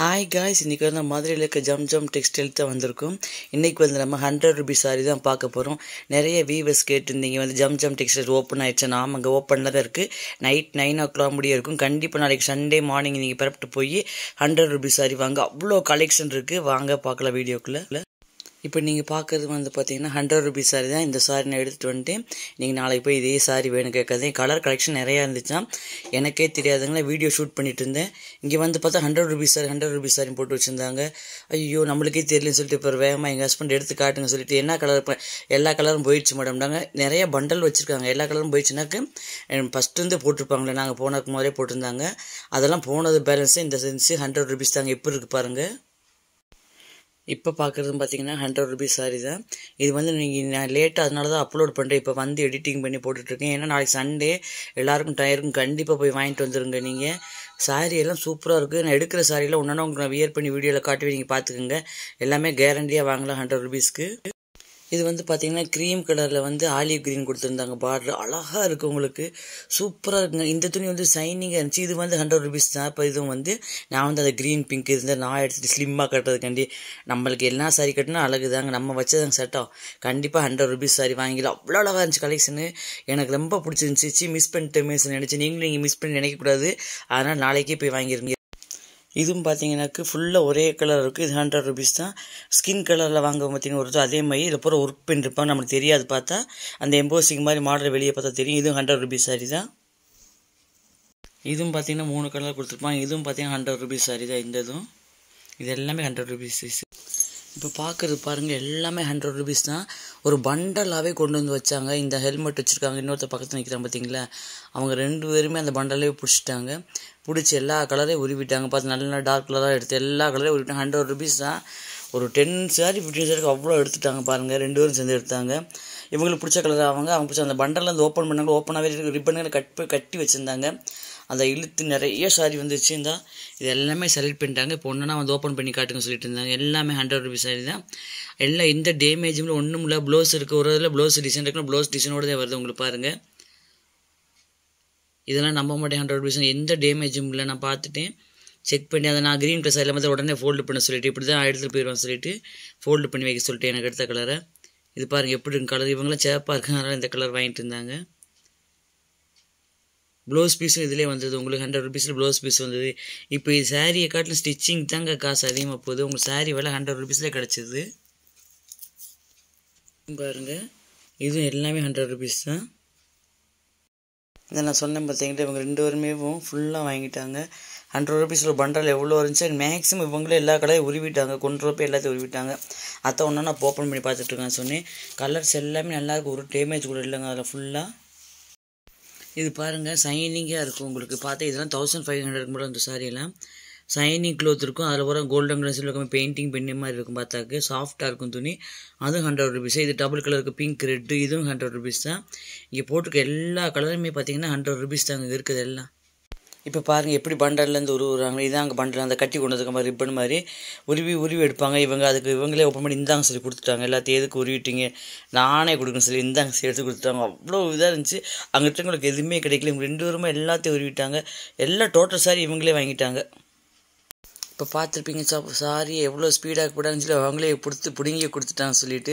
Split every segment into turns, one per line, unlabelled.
hi guys இன்றைக்கி வந்து மதுரையில் இருக்க ஜம் ஜம் டெக்ஸ்டைல் தான் வந்திருக்கும் இன்றைக்கி வந்து நம்ம ஹண்ட்ரட் ருபீஸ் சாரி தான் பார்க்க போகிறோம் நிறைய வீவர்ஸ் கேட்டிருந்தீங்க வந்து ஜம் ஜம் டெக்ஸ்டைல் ஓப்பன் நாம் அங்கே ஓப்பனில் தான் இருக்குது நைட் நைன் ஓ கிளாக் முடிய இருக்கும் கண்டிப்பாக நாளைக்கு சண்டே மார்னிங் நீங்கள் பிறப்பிட்டு போய் ஹண்ட்ரட் ருபீஸ் சாரி வாங்க அவ்வளோ கலெக்ஷன் இருக்குது வாங்க பார்க்கலாம் வீடியோக்குள்ளே இப்போ நீங்கள் பார்க்குறது வந்து பார்த்தீங்கன்னா ஹண்ட்ரட் ருபீஸ் சாரி தான் இந்த சாரி நான் எடுத்துகிட்டு வந்துட்டு நீங்கள் நாளைக்கு போய் இதே சாரி வேணும் கேட்காதே கலர் கலெக்ஷன் நிறையா இருந்துச்சுன்னா எனக்கே தெரியாதுங்களா வீடியோ ஷூட் பண்ணிகிட்டு இருந்தேன் இங்கே வந்து பார்த்தா hundred rupees sari hundred rupees sari போட்டு வச்சுருந்தாங்க ஐயோ நம்மளுக்கே தெரியலன்னு சொல்லிட்டு இப்போ வேகமாக எங்கள் ஹஸ்பண்ட் எடுத்து காட்டுங்க சொல்லிட்டு என்ன கலர் எல்லா கலரும் போயிடுச்சு மேடம்டாங்க நிறைய பண்டல் வச்சுருக்காங்க எல்லா கலரும் போயிடுச்சுனாக்கு ஃபஸ்ட்டுருந்தே போட்டிருப்பாங்களே நாங்கள் போனக்கு மாதிரியே போட்டிருந்தாங்க அதெல்லாம் போனது பேலன்ஸு இந்த சென்ஸு ஹண்ட்ரட் ருபீஸ் தாங்க இப்போ இருக்குது பாருங்கள் இப்போ பார்க்குறது பார்த்தீங்கன்னா ஹண்ட்ரட் ருபீஸ் சாரி தான் இது வந்து நீங்கள் நான் லேட்டாக அதனால தான் அப்லோட் பண்ணுறேன் இப்போ வந்து எடிட்டிங் பண்ணி போட்டுட்ருக்கேன் ஏன்னா நாளைக்கு சண்டே எல்லாருக்கும் டயருக்கும் கண்டிப்பாக போய் வாங்கிட்டு வந்துருங்க நீங்கள் சாரி எல்லாம் சூப்பராக இருக்குது நான் எடுக்கிற சாரியெல்லாம் ஒன்றா உங்களுக்கு நான் வியர் பண்ணி வீடியோவில் காட்டி நீங்கள் பார்த்துக்குங்க எல்லாமே கேரண்டியாக வாங்கலாம் ஹண்ட்ரட் ருபீஸ்க்கு இது வந்து பார்த்தீங்கன்னா க்ரீம் கலரில் வந்து ஆலிவ் க்ரீன் கொடுத்துருந்தாங்க பார்டர் அழகாக இருக்குது உங்களுக்கு சூப்பராக இருக்குங்க இந்த துணி வந்து ஷைனிங்காக இருந்துச்சு இது வந்து ஹண்ட்ரட் ருபீஸ் தான் இப்போ இதுவும் வந்து நான் வந்து அந்த க்ரீன் பிங்க் இருந்தால் நான் எடுத்துகிட்டு ஸ்லிம்மாக கட்டுறதுக்காண்டி நம்மளுக்கு எல்லா சாரி கட்டினா அழகு தாங்க நம்ம வச்சதாங்க சட்டம் கண்டிப்பாக ஹண்ட்ரட் ருபீஸ் சாரி வாங்கிக்கலாம் அவ்வளோ அழகாக இருந்துச்சு கலெக்ஷனு எனக்கு ரொம்ப பிடிச்சிருந்துச்சு மிஸ் பண்ணிட்டு மிஸ் நினச்சி நீங்களும் நீங்கள் மிஸ் பண்ணி நினைக்கக்கூடாது அதனால் நாளைக்கே போய் வாங்கிருங்க இதுவும் பார்த்தீங்கன்னாக்கு ஃபுல்லாக ஒரே கலர் இருக்குது இது ஹண்ட்ரட் ருபீஸ் தான் ஸ்கின் கலரில் வாங்க பார்த்தீங்கன்னா ஒரு அதே மாதிரி இதில் பூரா ஒர்க் இருப்பாங்க நம்மளுக்கு தெரியாது பார்த்தா அந்த எம்போசிங் மாதிரி மாடல் வெளியே பார்த்தா தெரியும் இதுவும் ஹண்ட்ரட் ருபீஸ் சாரி தான் இதுவும் பார்த்தீங்கன்னா மூணு கலர் கொடுத்துருப்பாங்க இதுவும் பார்த்தீங்கன்னா ஹண்ட்ரட் ருபீஸ் சாரி தான் இந்த இதுவும் இது எல்லாமே ஹண்ட்ரட் ருபீஸ் இப்போ பார்க்குறது பாருங்கள் எல்லாமே ஹண்ட்ரட் ருபீஸ் தான் ஒரு பண்டலாகவே கொண்டு வந்து வச்சாங்க இந்த ஹெல்மெட் வச்சுருக்காங்க இன்னொருத்த பக்கத்தில் நிற்கிறாங்க பார்த்தீங்களா அவங்க ரெண்டு பேருமே அந்த பண்டலே பிடிச்சிட்டாங்க பிடிச்சி எல்லா கலரையும் உருவிட்டாங்க பார்த்து நல்ல நல்ல டார்க் கலராக எடுத்து எல்லா கலரையும் உருவிட்டாங்க ஹண்ட்ரட் ருபீஸ் தான் ஒரு டென் சாரி ஃபிஃப்டின் சாரிக்கு அவ்வளோ எடுத்துட்டாங்க பாருங்கள் ரெண்டு பேரும் சேர்ந்து எடுத்தாங்க இவங்களுக்கு பிடிச்ச கலர் அவங்க அவங்க பிடிச்ச அந்த பண்டலில் வந்து ஓப்பன் பண்ணாங்க ஓப்பனாகவே ரிப்பன்களை கட் கட்டி வச்சுருந்தாங்க அந்த இழுத்து நிறைய சாரி வந்துச்சு இருந்தால் இது எல்லாமே செலக்ட் பண்ணிட்டாங்க இப்போ ஒன்றுனா வந்து ஓப்பன் பண்ணி காட்டுங்க சொல்லிட்டு இருந்தாங்க எல்லாமே ஹண்ட்ரட் ருபீஸ் சாரி தான் எல்லாம் எந்த டேமேஜும் ஒன்றும் இல்லை ப்ளவுஸ் இருக்குது ஒரு இதில் ப்ளவுஸ் டிசைன் இருக்குன்னா ப்ளவுஸ் தான் வருது உங்களுக்கு பாருங்கள் இதெல்லாம் நம்ப மாட்டேன் ஹண்ட்ரட் பர்சன்ட் எந்த டேமேஜும் இல்லை நான் பார்த்துட்டேன் செக் பண்ணி அதை நான் க்ரீன் கலர் சைடில் மாதிரி உடனே ஃபோல்டு பண்ண சொல்லிட்டு இப்படி தான் எடுத்துகிட்டு போயிடுவேன் சொல்லிட்டு ஃபோல்டு பண்ணி வைக்க சொல்லிட்டு எனக்கு எடுத்த கலரை இது பாருங்கள் எப்படி இருக்கும் கலர் இவங்களாம் சேப்பாக இருக்கனால இந்த கலர் வாங்கிட்டு இருந்தாங்க ப்ளவுஸ் பீஸும் இதிலே வந்தது உங்களுக்கு ஹண்ட்ரட் ருபீஸில் ப்ளவுஸ் பீஸ் வந்தது இப்போ இது சாரியை காட்டில் ஸ்டிச்சிங் தாங்க காசு அதிகமாக போகுது உங்கள் சாரீ விலை ஹண்ட்ரட் ருபீஸில் கிடச்சிது பாருங்கள் இதுவும் எல்லாமே ஹண்ட்ரட் ருபீஸ் தான் இதை நான் சொன்னேன் பார்த்தீங்கன்னா இவங்க ரெண்டு பேருமே ஃபுல்லாக வாங்கிட்டாங்க ஹண்ட்ரட் ருபீஸில் பண்டல் எவ்வளோ இருந்துச்சு மேக்ஸிமம் இவங்களே எல்லா கடையும் உருவிட்டாங்க கொண்டு ரூபாய் எல்லாத்தையும் உருவிட்டாங்க அத்தை ஒன்றா நான் ஓப்பன் பண்ணி பார்த்துட்ருக்கேன் சொன்னேன் கலர்ஸ் எல்லாமே நல்லா இருக்கும் ஒரு டேமேஜ் கூட இல்லைங்க அதில் ஃபுல்லாக இது பாருங்கள் சைனிங்காக இருக்கும் உங்களுக்கு பார்த்தா இதெல்லாம் தௌசண்ட் ஃபைவ் ஹண்ட்ரட் மட்டும் அந்த சாரியெல்லாம் சைனிங் க்ளோத் இருக்கும் அதில் பூரா கோல்டன் கலர் சில்வர் பெயிண்டிங் பெண்ணு மாதிரி இருக்கும் பார்த்தாக்கு சாஃப்டாக இருக்கும் துணி அதுவும் ஹண்ட்ரட் ருபீஸ் இது டபுள் கலருக்கு பிங்க் ரெட்டு இதுவும் ஹண்ட்ரட் ருபீஸ் தான் இங்கே போட்டிருக்க எல்லா கலருமே பார்த்தீங்கன்னா ஹண்ட்ரட் ருபீஸ் தான் அங்கே இருக்குது எல்லாம் இப்போ பாருங்கள் எப்படி பண்டர்லேருந்து உருவாங்க இதான் அங்கே பண்டர் அந்த கட்டி கொண்டு மாதிரி ரிப்பன் மாதிரி உருவி உருவி எடுப்பாங்க இவங்க அதுக்கு இவங்களே ஓப்பன் பண்ணி இந்தாங்க சொல்லி கொடுத்துட்டாங்க எல்லாத்தையும் எதுக்கு உருவிட்டீங்க நானே கொடுக்கணும் சொல்லி இந்தாங்க சரி எடுத்து கொடுத்துட்டாங்க அவ்வளோ இதாக இருந்துச்சு அங்கே இருக்கவங்களுக்கு எதுவுமே கிடைக்கல இவங்க ரெண்டு பேருமே எல்லாத்தையும் உருவிட்டாங்க எல்லாம் டோட்டல் சாரி இவங்களே வாங்கிட்டாங்க இப்போ பார்த்துருப்பீங்க சா சாரி எவ்வளோ ஸ்பீடாக கூடாதுன்னு சொல்லி அவங்களே பிடித்து பிடுங்கி கொடுத்துட்டாங்க சொல்லிட்டு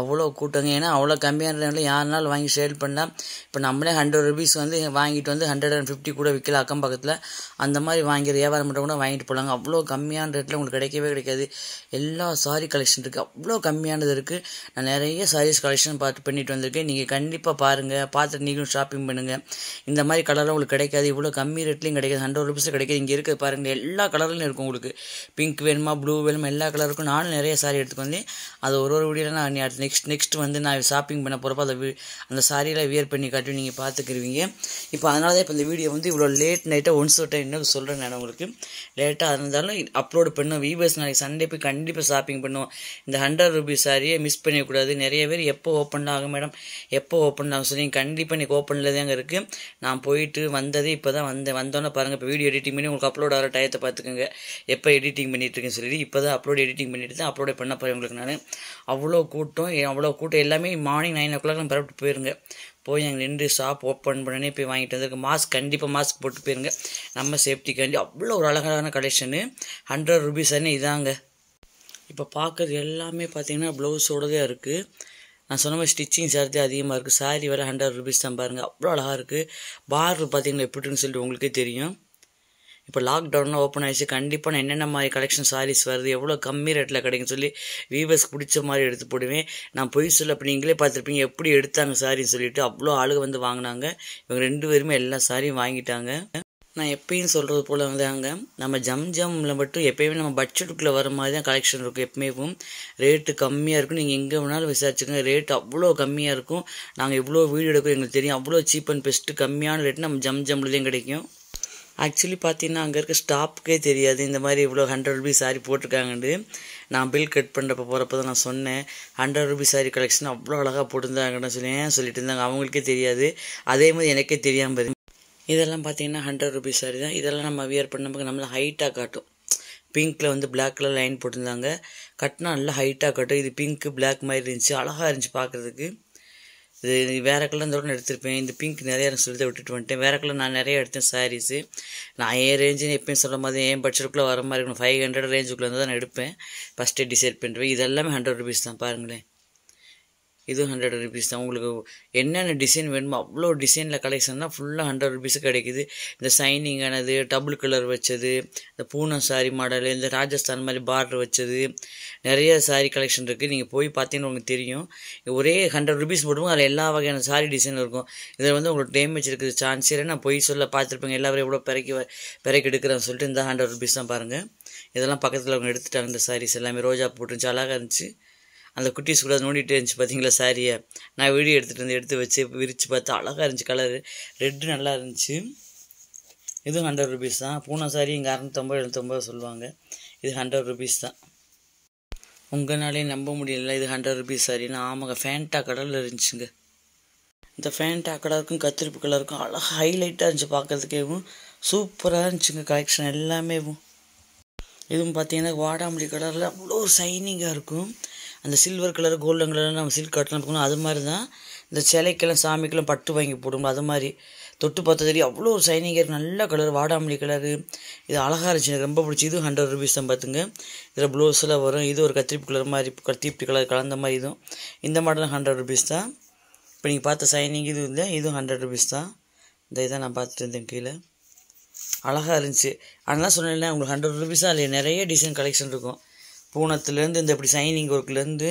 அவ்வளோ கூட்டங்க ஏன்னா அவ்வளோ கம்மியான டைமில் யாருனாலும் வாங்கி சேல் பண்ணலாம் இப்போ நம்மளே ஹண்ட்ரட் ருபீஸ் வந்து வாங்கிட்டு வந்து ஹண்ட்ரட் அண்ட் ஃபிஃப்டி கூட விற்கல அக்கம் பக்கத்தில் அந்த மாதிரி வாங்கிற வியாபாரம் மட்டும் கூட வாங்கிட்டு போகலாங்க அவ்வளோ கம்மியான ரேட்டில் உங்களுக்கு கிடைக்கவே கிடைக்காது எல்லா சாரி கலெக்ஷன் இருக்குது அவ்வளோ கம்மியானது இருக்குது நான் நிறைய சாரீஸ் கலெக்ஷன் பார்த்து பண்ணிட்டு வந்திருக்கேன் நீங்கள் கண்டிப்பாக பாருங்கள் பார்த்துட்டு நீங்களும் ஷாப்பிங் பண்ணுங்கள் இந்த மாதிரி கலர்லாம் உங்களுக்கு கிடைக்காது இவ்வளோ கம்மி ரேட்லேயும் கிடைக்காது ஹண்ட்ரட் ருபீஸில் கிடைக்காது இங்கே இருக்குது பாருங்கள் எல்லா கலர்லையும் இருக்கும் உங்களுக்கு இருக்குது பிங்க் வேணுமா ப்ளூ வேணுமா எல்லா கலருக்கும் நானும் நிறைய சாரீ எடுத்துக்கொண்டு வந்து அது ஒரு ஒரு வீடியோ நான் நெக்ஸ்ட் நெக்ஸ்ட் வந்து நான் ஷாப்பிங் பண்ண போகிறப்ப அதை அந்த சாரியில் வியர் பண்ணி காட்டி நீங்கள் பார்த்துக்குருவீங்க இப்போ அதனால தான் இப்போ இந்த வீடியோ வந்து இவ்வளோ லேட் நைட்டாக ஒன்ஸ் டைம் இன்னும் சொல்கிறேன் நான் உங்களுக்கு லேட்டாக இருந்தாலும் அப்லோடு பண்ணும் வீவர்ஸ் நாளைக்கு சண்டே போய் கண்டிப்பாக ஷாப்பிங் பண்ணுவோம் இந்த ஹண்ட்ரட் ருபீஸ் சாரியை மிஸ் பண்ணக்கூடாது நிறைய பேர் எப்போ ஓப்பன் ஆகும் மேடம் எப்போ ஓப்பன் ஆகும் சொல்லி கண்டிப்பாக நீங்கள் ஓப்பனில் தாங்க இருக்குது நான் போயிட்டு வந்ததே இப்போ தான் வந்தேன் வந்தோன்னே பாருங்கள் இப்போ வீடியோ எடிட்டிங் பண்ணி உங்களுக்கு அப்லோட் ஆகிற டயத்தை பார்த்துக்கோங்க எப்போ எடிட்டிங் பண்ணிகிட்ருக்கேன்னு சொல்லி இப்போ தான் அப்லோட் எடிட்டிங் பண்ணிட்டு தான் அப்லோட் பண்ண போகிறேன் உங்களுக்கு நான் அவ்வளோ கூட்டம் அவ்வளோ கூட்டம் எல்லாமே மார்னிங் நைன் ஓ கிளாக் நான் பரப்பிட்டு போயிருங்க போய் அங்கே நின்று ஷாப் ஓப்பன் பண்ணனே போய் வாங்கிட்டு வந்திருக்கு மாஸ்க் கண்டிப்பாக மாஸ்க் போட்டு போயிருங்க நம்ம சேஃப்டிக்காண்டி அவ்வளோ ஒரு அழகான கலெக்ஷனு ஹண்ட்ரட் ருபீஸ் தானே இதாங்க இப்போ பார்க்குறது எல்லாமே பார்த்தீங்கன்னா தான் இருக்குது நான் சொன்ன மாதிரி ஸ்டிச்சிங் சார்ஜ் அதிகமாக இருக்குது சாரீ வேறு ஹண்ட்ரட் ருபீஸ் தான் பாருங்கள் அவ்வளோ அழகாக இருக்குது பார் பார்த்தீங்கன்னா எப்படின்னு சொல்லிட்டு உங்களுக்கே தெரியும் இப்போ லாக்டவுனில் ஓப்பன் ஆகிடுச்சு கண்டிப்பாக நான் என்னென்ன மாதிரி கலெக்ஷன் சாரீஸ் வருது எவ்வளோ கம்மி ரேட்டில் கிடைக்கும் சொல்லி வீவர்ஸ்க்கு பிடிச்ச மாதிரி எடுத்து போடுவேன் நான் பொய் சொல்ல அப்படி நீங்களே பார்த்துருப்பீங்க எப்படி எடுத்தாங்க சாரின்னு சொல்லிட்டு அவ்வளோ ஆளுக வந்து வாங்கினாங்க இவங்க ரெண்டு பேருமே எல்லா சாரியும் வாங்கிட்டாங்க நான் எப்பயும் சொல்கிறது போல் அங்கே நம்ம ஜம் ஜம்மில் மட்டும் எப்பயுமே நம்ம பட்ஜெட்டுக்குள்ளே வர மாதிரி தான் கலெக்ஷன் இருக்கும் எப்பயும் ரேட்டு கம்மியாக இருக்கும் நீங்கள் எங்கே வேணாலும் விசாரிச்சுக்கோங்க ரேட் அவ்வளோ கம்மியாக இருக்கும் நாங்கள் இவ்வளோ வீடு எடுக்கிறோம் எங்களுக்கு தெரியும் அவ்வளோ சீப் அண்ட் பெஸ்ட்டு கம்மியான ரேட் நம்ம ஜம் ஜம்லேயும் கிடைக்கும் ஆக்சுவலி பார்த்தீங்கன்னா அங்கே இருக்க ஸ்டாப்புக்கே தெரியாது இந்த மாதிரி இவ்வளோ ஹண்ட்ரட் ருபீஸ் சாரி போட்டிருக்காங்கன்னு நான் பில் கட் பண்ணுறப்ப போகிறப்ப தான் நான் சொன்னேன் ஹண்ட்ரட் ருபீஸ் சாரி கலெக்ஷன் அவ்வளோ அழகாக போட்டிருந்தாங்கன்னு சொல்லி ஏன் சொல்லிட்டு இருந்தாங்க அவங்களுக்கே தெரியாது அதே மாதிரி எனக்கே தெரியாமல் இதெல்லாம் பார்த்தீங்கன்னா ஹண்ட்ரட் ருபீஸ் சாரி தான் இதெல்லாம் நம்ம வியர் பண்ணப்போ நம்மளை ஹைட்டாக காட்டும் பிங்க்கில் வந்து பிளாக்கில் கலர் லைன் போட்டிருந்தாங்க கட்டினா நல்லா ஹைட்டாக காட்டும் இது பிங்க்கு பிளாக் மாதிரி இருந்துச்சு அழகாக இருந்துச்சு பார்க்குறதுக்கு இது வேறு கலர் இந்த ஒன்று எடுத்திருப்பேன் இந்த பிங்க் நிறையா எனக்கு சொல்லி விட்டுட்டு வந்துட்டேன் வேறு கலர் நான் நிறையா எடுத்தேன் சாரீஸு நான் ஏன் ரேஞ்சுன்னு எப்பயும் சொல்ல மாதிரி ஏன் பட்ஜெட்டுக்குள்ளே வர மாதிரி இருக்கணும் ஃபைவ் ஹண்ட்ரட் ரேஞ்சுக்குள்ளே தான் நான் எடுப்பேன் ஃபஸ்ட்டே டிசைட் இது எல்லாமே ஹண்ட்ரட் ருபீஸ் தான் பாருங்களேன் இது ஹண்ட்ரட் ருபீஸ் தான் உங்களுக்கு என்னென்ன டிசைன் வேணுமோ அவ்வளோ டிசைனில் கலெக்ஷன்னா ஃபுல்லாக ஹண்ட்ரட் ருபீஸு கிடைக்குது இந்த சைனிங்கானது டபுள் கலர் வச்சது இந்த பூனம் சாரி மாடல் இந்த ராஜஸ்தான் மாதிரி பார்டர் வச்சது நிறைய சாரி கலெக்ஷன் இருக்குது நீங்கள் போய் பார்த்தீங்கன்னா உங்களுக்கு தெரியும் ஒரே ஹண்ட்ரட் ருபீஸ் போட்டுருவோம் அதில் எல்லா வகையான சாரி டிசைன் இருக்கும் இதில் வந்து உங்களுக்கு டேமேஜ் இருக்குது சான்ஸ் இல்லை நான் போய் சொல்ல பார்த்துருப்பேங்க எல்லாரும் எவ்வளோ பிறக்கி பிறக்கி எடுக்கிறேன்னு சொல்லிட்டு இந்த ஹண்ட்ரட் ருபீஸ் தான் பாருங்கள் இதெல்லாம் பக்கத்தில் அவங்க எடுத்துட்டாங்க இந்த சாரீஸ் எல்லாமே ரோஜா போட்டுருந்துச்சு அழகாக இருந்துச்சு அந்த குட்டீஸ் கூட நோண்டிகிட்டே இருந்துச்சு பார்த்தீங்களா சாரியை நான் வீடியோ எடுத்துகிட்டு வந்து எடுத்து வச்சு விரித்து பார்த்து அழகாக இருந்துச்சு கலரு ரெட்டு நல்லா இருந்துச்சு இதுவும் ஹண்ட்ரட் ருபீஸ் தான் பூனை சாரி இங்கே அறநூற்றம்பது எழுநூற்றம்பது சொல்லுவாங்க இது ஹண்ட்ரட் ருபீஸ் தான் உங்களாலே நம்ப முடியல இது ஹண்ட்ரட் ருபீஸ் சாரின்னு ஆமாங்க ஃபேண்டா கடலில் இருந்துச்சுங்க இந்த ஃபேண்டா கலருக்கும் கத்திரிப்பு கலருக்கும் அழகாக ஹைலைட்டாக இருந்துச்சு பார்க்குறதுக்கேவும் சூப்பராக இருந்துச்சுங்க கலெக்ஷன் எல்லாமேவும் இதுவும் பார்த்தீங்கன்னா வாடாமல்லி கலரில் அவ்வளோ சைனிங்காக இருக்கும் அந்த சில்வர் கலர் கோல்டன் கலர் நம்ம சில்க் கட்டலாம் போகணும் அது மாதிரி தான் இந்த சிலைக்கெல்லாம் சாமிக்கெல்லாம் பட்டு வாங்கி போடும்ல அது மாதிரி தொட்டு பார்த்தா தெரியும் அவ்வளோ ஒரு சைனிங் இருக்குது நல்ல கலர் வாடாமல்லி கலரு இது அழகாக இருந்துச்சு எனக்கு ரொம்ப பிடிச்சி இதுவும் ஹண்ட்ரட் ருபீஸ் தான் பார்த்துங்க இதில் ப்ளவுஸில் வரும் இது ஒரு கத்திரிப்பு கலர் மாதிரி கத்திரிப்பு கலர் கலந்த மாதிரி இதுவும் இந்த மாடலும் ஹண்ட்ரட் ருபீஸ் தான் இப்போ நீங்கள் பார்த்த சைனிங் இது இல்லை இதுவும் ஹண்ட்ரட் ருபீஸ் தான் இந்த இதை நான் பார்த்துட்டு இருந்தேன் கீழே அழகாக இருந்துச்சு ஆனால் சொன்னேன் உங்களுக்கு ஹண்ட்ரட் ருபீஸாக இல்லையா நிறைய டிசைன் கலெக்ஷன் இருக்கும் பூனத்துலேருந்து இந்த இப்படி சைனிங் ஒர்க்லேருந்து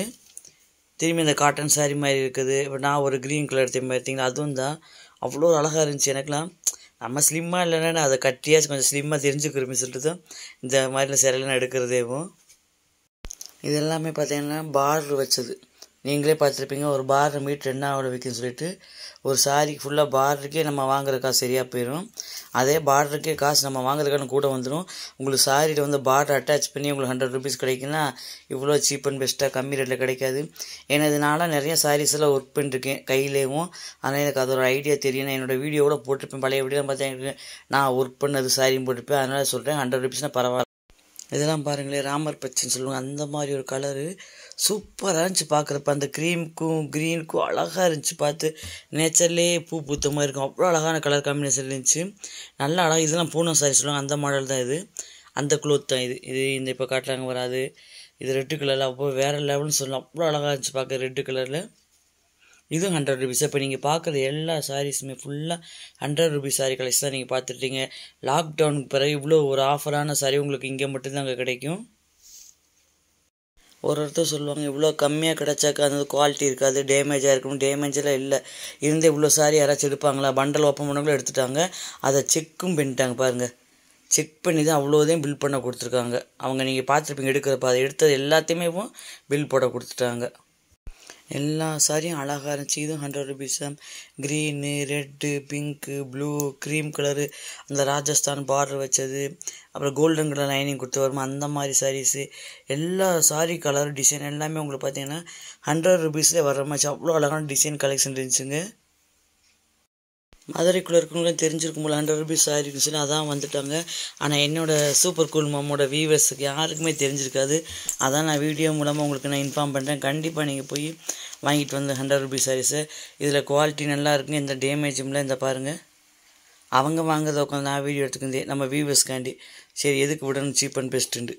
திரும்பி இந்த காட்டன் சாரீ மாதிரி இருக்குது இப்போ நான் ஒரு க்ரீன் கலர் திரும்பி எடுத்திங்களா அதுவும் தான் அவ்வளோ அழகாக இருந்துச்சு எனக்குலாம் நம்ம ஸ்லிம்மாக இல்லைன்னா அதை கட்டியாச்சு கொஞ்சம் ஸ்லிம்மாக தெரிஞ்சுக்கிறோமே சொல்லிட்டு தான் இந்த மாதிரிலாம் சிறையெல்லாம் எடுக்கிறதேவும் இது எல்லாமே பார்த்தீங்கன்னா பார் வச்சது நீங்களே பார்த்துருப்பீங்க ஒரு பார் மீட்ரு என்ன அவ்வளோ விற்குன்னு சொல்லிட்டு ஒரு சாரி ஃபுல்லாக பார்டருக்கே நம்ம வாங்குற காசு சரியாக போயிடும் அதே பார்டருக்கே காசு நம்ம வாங்குறதுக்கான கூட வந்துடும் உங்களுக்கு சாரியில் வந்து பார்டர் அட்டாச் பண்ணி உங்களுக்கு ஹண்ட்ரட் ருபீஸ் கிடைக்குன்னா இவ்வளோ சீப் அண்ட் பெஸ்ட்டாக கம்மி ரேட்டில் கிடைக்காது ஏன்னா இதனால் நிறைய சாரீஸில் ஒர்க் பண்ணிருக்கேன் கையிலேயும் ஆனால் எனக்கு அதோட ஐடியா தெரியும் நான் என்னோடய வீடியோவோட போட்டிருப்பேன் பழைய வீடியோலாம் பார்த்தேன் நான் ஒர்க் பண்ணது சாரியும் போட்டிருப்பேன் அதனால் சொல்கிறேன் ஹண்ட்ரட் ருபீஸ்னால் பரவாயில்ல இதெல்லாம் பாருங்களேன் ராமர் பச்சைன்னு சொல்லுவாங்க அந்த மாதிரி ஒரு கலரு சூப்பராக இருந்துச்சு பார்க்குறப்ப அந்த க்ரீமுக்கும் க்ரீனுக்கும் அழகாக இருந்துச்சு பார்த்து நேச்சர்லேயே பூ பூத்த மாதிரி இருக்கும் அவ்வளோ அழகான கலர் காம்பினேஷன் இருந்துச்சு நல்லா அழகாக இதெல்லாம் பூனம் சாரி சொல்லுவாங்க அந்த மாடல் தான் இது அந்த குளோத் தான் இது இது இந்த இப்போ காட்டுறாங்க வராது இது ரெட்டு கலரில் அப்போ வேறு லெவல்னு சொல்லலாம் அவ்வளோ அழகாக இருந்துச்சு பார்க்க ரெட்டு கலரில் இது ஹண்ட்ரட் ருபீஸ் இப்போ நீங்கள் பார்க்குறது எல்லா சாரீஸுமே ஃபுல்லாக ஹண்ட்ரட் ருபீஸ் சாரீ கலெக்ஷன் தான் நீங்கள் பார்த்துட்டீங்க லாக்டவுனுக்கு பிறகு இவ்வளோ ஒரு ஆஃபரான சாரீ உங்களுக்கு இங்கே மட்டும்தான் அங்கே கிடைக்கும் ஒரு ஒருத்தர் சொல்லுவாங்க இவ்வளோ கம்மியாக கிடச்சாக்கா அந்த குவாலிட்டி இருக்காது டேமேஜாக இருக்கணும் டேமேஜெல்லாம் இல்லை இருந்து இவ்வளோ சாரி யாராச்சும் எடுப்பாங்களா பண்டல் ஓப்பன் பண்ணவங்களும் எடுத்துட்டாங்க அதை செக்கும் பண்ணிட்டாங்க பாருங்கள் செக் பண்ணி தான் அவ்வளோதையும் பில் பண்ண கொடுத்துருக்காங்க அவங்க நீங்கள் பார்த்துருப்பீங்க எடுக்கிறப்ப அதை எடுத்தது எல்லாத்தையுமே பில் போட கொடுத்துட்டாங்க எல்லா சாரியும் அழகாக இருந்துச்சு இதுவும் ஹண்ட்ரட் ருபீஸ் தான் green red pink blue cream colour அந்த ராஜஸ்தான் பார்டர் வச்சது அப்புறம் கோல்டன் கலர் லைனிங் கொடுத்து வருமா அந்த மாதிரி சாரீஸு எல்லா சாரீ கலர் டிசைன் எல்லாமே உங்களுக்கு பார்த்தீங்கன்னா ஹண்ட்ரட் ருபீஸில் வர மாதிரி அவ்வளோ அழகான டிசைன் கலெக்ஷன் இருந்துச்சுங்க மதுரைக்குள்ளே இருக்கவங்களும் தெரிஞ்சிருக்கும் போல் ஹண்ட்ரட் ருபீஸ் சொல்லி அதான் வந்துட்டாங்க ஆனால் என்னோடய சூப்பர் கூல் மாமோட வியூவர்ஸுக்கு யாருக்குமே தெரிஞ்சிருக்காது அதான் நான் வீடியோ மூலமாக உங்களுக்கு நான் இன்ஃபார்ம் பண்ணுறேன் கண்டிப்பாக நீங்கள் போய் வாங்கிட்டு வந்து ஹண்ட்ரட் ருபீஸ் சாரீஸு இதில் குவாலிட்டி நல்லா இருக்குங்க இந்த டேமேஜும் இல்லை இந்த பாருங்கள் அவங்க வாங்குறத உட்காந்து நான் வீடியோ எடுத்துக்கிறேன் நம்ம வியூவர்ஸ்க்காண்டி சரி எதுக்கு விடணும் சீப் அண்ட் பெஸ்ட்டுண்டு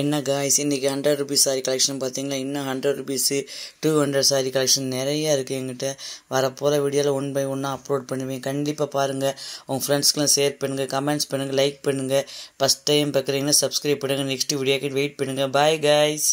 என்ன காய்ஸ் இன்றைக்கி ஹண்ட்ரட் ருபீஸ் சாரி கலெக்ஷன் பார்த்தீங்களா இன்னும் hundred rupees two hundred sari collection நிறையா இருக்குது எங்கிட்ட வரப்போகிற வீடியோவில் ஒன் பை ஒன்னாக அப்லோட் பண்ணுவேன் கண்டிப்பாக பாருங்கள் உங்கள் ஃப்ரெண்ட்ஸ்க்கெலாம் ஷேர் பண்ணுங்கள் கமெண்ட்ஸ் பண்ணுங்கள் லைக் பண்ணுங்கள் ஃபஸ்ட் டைம் பார்க்குறீங்கன்னா சப்ஸ்கிரைப் பண்ணுங்கள் நெக்ஸ்ட் வீடியோக்கு வெயிட் பண்ணுங்கள் பாய் காய்ஸ்